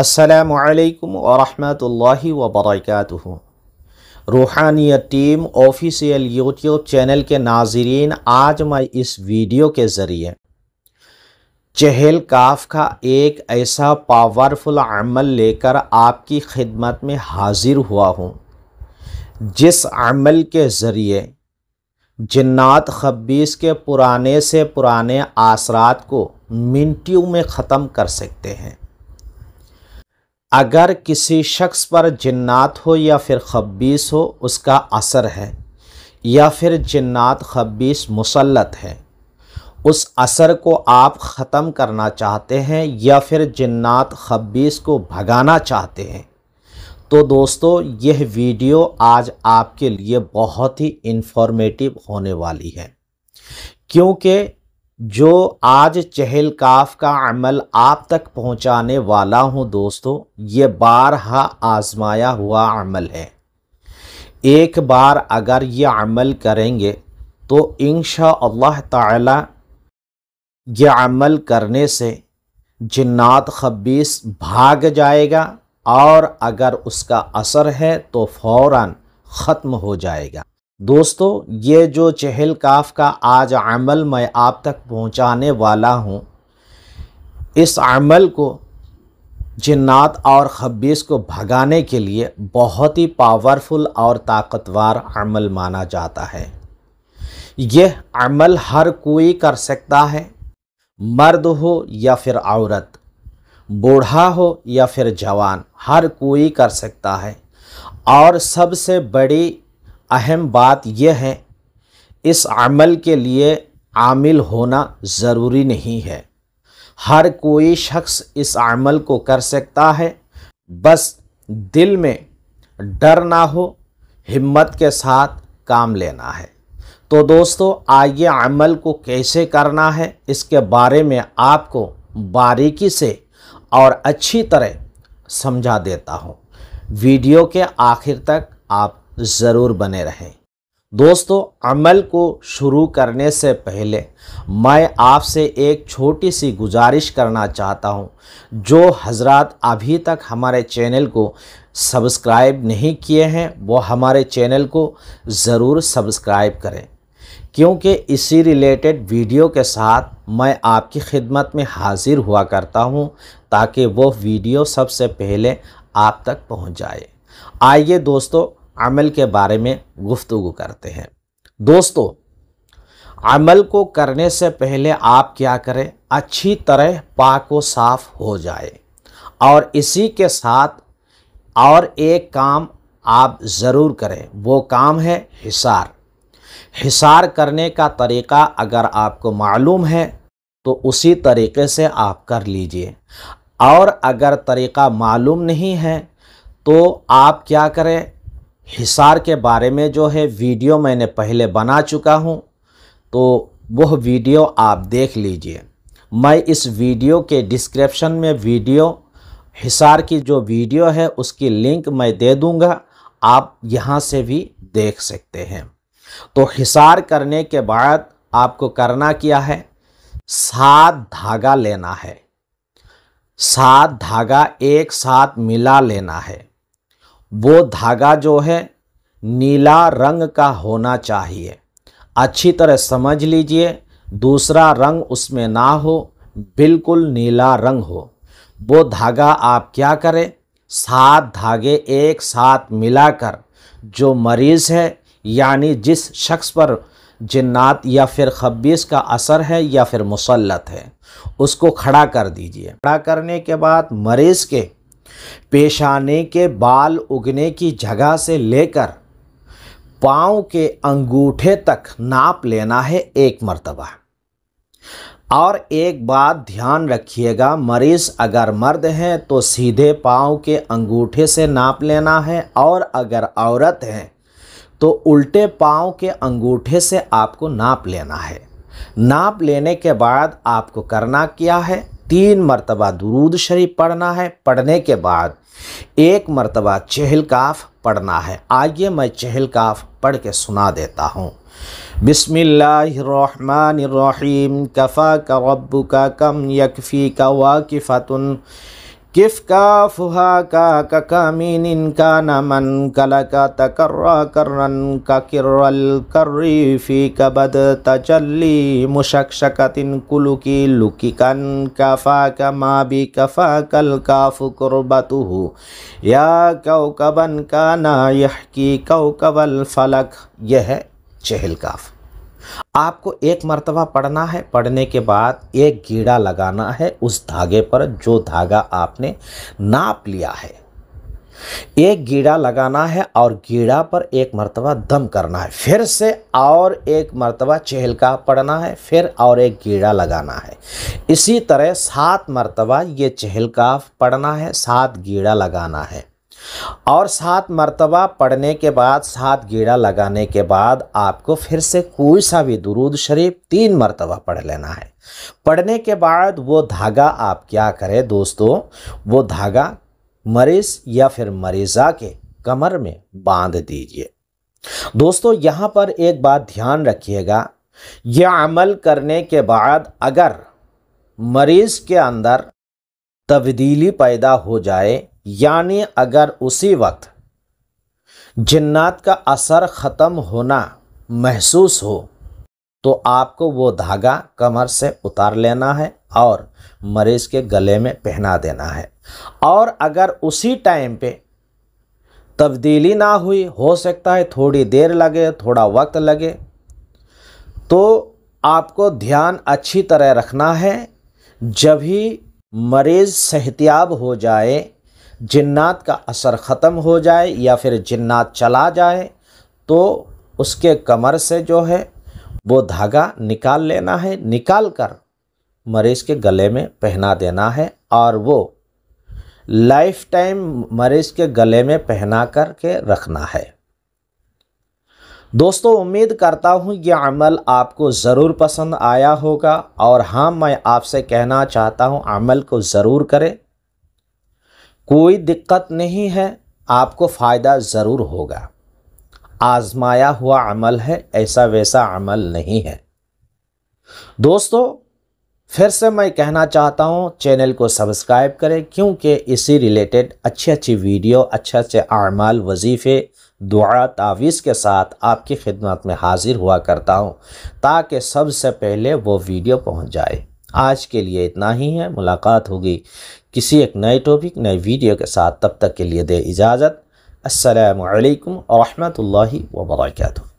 असलकम वरहि वबरक Ruhaniya team official YouTube channel के नाजरीन आज मैं इस वीडियो के ज़रिए चहल काफ का एक ऐसा पावरफुल अमल लेकर आपकी खिदमत में हाजिर हुआ हूँ जिस अमल के ज़रिए जन्ात खब्बीस के पुराने से पुराने आसरात को मिनटियों में ख़त्म कर सकते हैं अगर किसी शख्स पर जन्नात हो या फिर खब्बीस हो उसका असर है या फिर जन्नात खब्बीस मुसलत है उस असर को आप ख़त्म करना चाहते हैं या फिर जन्नात खब्बीस को भगाना चाहते हैं तो दोस्तों यह वीडियो आज आपके लिए बहुत ही इन्फॉर्मेटिव होने वाली है क्योंकि जो आज चहलकाफ का अमल आप तक पहुंचाने वाला हूं दोस्तों ये बारहा आजमाया हुआ अमल है एक बार अगर ये अमल करेंगे तो इन अल्लाह ताला ये अमल करने से जन्नात खबीस भाग जाएगा और अगर उसका असर है तो फ़ौर ख़त्म हो जाएगा दोस्तों ये जो चहल काफ का आज अमल मैं आप तक पहुंचाने वाला हूं इस अमल को जिन्नात और खबीस को भगाने के लिए बहुत ही पावरफुल और ताकतवर अमल माना जाता है यह अमल हर कोई कर सकता है मर्द हो या फिर औरत बूढ़ा हो या फिर जवान हर कोई कर सकता है और सबसे बड़ी अहम बात यह है इस अमल के लिए आमिल होना ज़रूरी नहीं है हर कोई शख्स इस अमल को कर सकता है बस दिल में डर ना हो हिम्मत के साथ काम लेना है तो दोस्तों आइए अमल को कैसे करना है इसके बारे में आपको बारीकी से और अच्छी तरह समझा देता हूँ वीडियो के आखिर तक आप ज़रूर बने रहें दोस्तों अमल को शुरू करने से पहले मैं आपसे एक छोटी सी गुजारिश करना चाहता हूं जो हजरत अभी तक हमारे चैनल को सब्सक्राइब नहीं किए हैं वो हमारे चैनल को ज़रूर सब्सक्राइब करें क्योंकि इसी रिलेटेड वीडियो के साथ मैं आपकी खिदमत में हाज़िर हुआ करता हूं ताकि वो वीडियो सबसे पहले आप तक पहुंच जाए आइए दोस्तों अमल के बारे में गुफ्तु करते हैं दोस्तों अमल को करने से पहले आप क्या करें अच्छी तरह पाक व साफ हो जाए और इसी के साथ और एक काम आप ज़रूर करें वो काम है हिसार हिसार करने का तरीका अगर आपको मालूम है तो उसी तरीके से आप कर लीजिए और अगर तरीका मालूम नहीं है तो आप क्या करें हिसार के बारे में जो है वीडियो मैंने पहले बना चुका हूँ तो वह वीडियो आप देख लीजिए मैं इस वीडियो के डिस्क्रिप्शन में वीडियो हिसार की जो वीडियो है उसकी लिंक मैं दे दूंगा आप यहां से भी देख सकते हैं तो हिसार करने के बाद आपको करना क्या है सात धागा लेना है सात धागा एक साथ मिला लेना है वो धागा जो है नीला रंग का होना चाहिए अच्छी तरह समझ लीजिए दूसरा रंग उसमें ना हो बिल्कुल नीला रंग हो वो धागा आप क्या करें सात धागे एक साथ मिलाकर जो मरीज़ है यानी जिस शख्स पर जिन्नात या फिर खब्बीस का असर है या फिर मुसलत है उसको खड़ा कर दीजिए खड़ा करने के बाद मरीज़ के पेशाने के बाल उगने की जगह से लेकर पाँव के अंगूठे तक नाप लेना है एक मर्तबा और एक बात ध्यान रखिएगा मरीज़ अगर मर्द हैं तो सीधे पाँव के अंगूठे से नाप लेना है और अगर औरत हैं तो उल्टे पाँव के अंगूठे से आपको नाप लेना है नाप लेने के बाद आपको करना क्या है तीन मरतबा दरूद शरीफ पढ़ना है पढ़ने के बाद एक मरतबा चहल काफ पढ़ना है आइए मैं चहल काफ पढ़ के सुना देता हूँ बिसमीम कफ़ा का रब्बू का कम यकफ़ी का वाकिफ़तन किफ का फुहा का ककामीन इनका नमन कल का तकर्रा करन का किरल कर्री फी कबद तचल्ली मुशक्षकतिन कुलु की लुकिकन कफा कमा भी कफा कल काफ कुर्बतु या कौकबन का ना यह की कौकबल फलक यह चहल काफ़ आपको एक मरतबा पढ़ना है पढ़ने के बाद एक गीड़ा लगाना है उस धागे पर जो धागा आपने नाप लिया है एक गीड़ा लगाना है और गीड़ा पर एक मरतबा दम करना है फिर से और एक मरतबा चहलका पढ़ना है फिर और एक गीड़ा लगाना है इसी तरह सात मरतबा ये चहलका पढ़ना है सात गीड़ा लगाना है और सात मरतबा पढ़ने के बाद सात गीड़ा लगाने के बाद आपको फिर से कोई सा भी दुरूद शरीफ तीन मरतबा पढ़ लेना है पढ़ने के बाद वो धागा आप क्या करें दोस्तों वो धागा मरीज या फिर मरीज़ा के कमर में बांध दीजिए दोस्तों यहाँ पर एक बात ध्यान रखिएगा यह अमल करने के बाद अगर मरीज़ के अंदर तब्दीली पैदा हो जाए यानी अगर उसी वक्त जन्नात का असर ख़त्म होना महसूस हो तो आपको वो धागा कमर से उतार लेना है और मरीज़ के गले में पहना देना है और अगर उसी टाइम पे तब्दीली ना हुई हो सकता है थोड़ी देर लगे थोड़ा वक्त लगे तो आपको ध्यान अच्छी तरह रखना है जब ही मरीज़ सेहतियाब हो जाए जिन्नात का असर ख़त्म हो जाए या फिर जिन्नात चला जाए तो उसके कमर से जो है वो धागा निकाल लेना है निकाल कर मरीज़ के गले में पहना देना है और वो लाइफ टाइम मरीज़ के गले में पहना कर के रखना है दोस्तों उम्मीद करता हूँ ये अमल आपको ज़रूर पसंद आया होगा और हाँ मैं आपसे कहना चाहता हूँ अमल को ज़रूर करें कोई दिक्कत नहीं है आपको फ़ायदा ज़रूर होगा आजमाया हुआ अमल है ऐसा वैसा अमल नहीं है दोस्तों फिर से मैं कहना चाहता हूँ चैनल को सब्सक्राइब करें क्योंकि इसी रिलेटेड अच्छी अच्छी वीडियो अच्छे अच्छे अमाल वजीफ़े दुआ तावीज़ के साथ आपकी खिदमत में हाजिर हुआ करता हूँ ताकि सबसे पहले वो वीडियो पहुँच जाए आज के लिए इतना ही है मुलाकात होगी किसी एक नए टॉपिक नए वीडियो के साथ तब तक के लिए दे इजाज़त असलकम वरहमल वर्का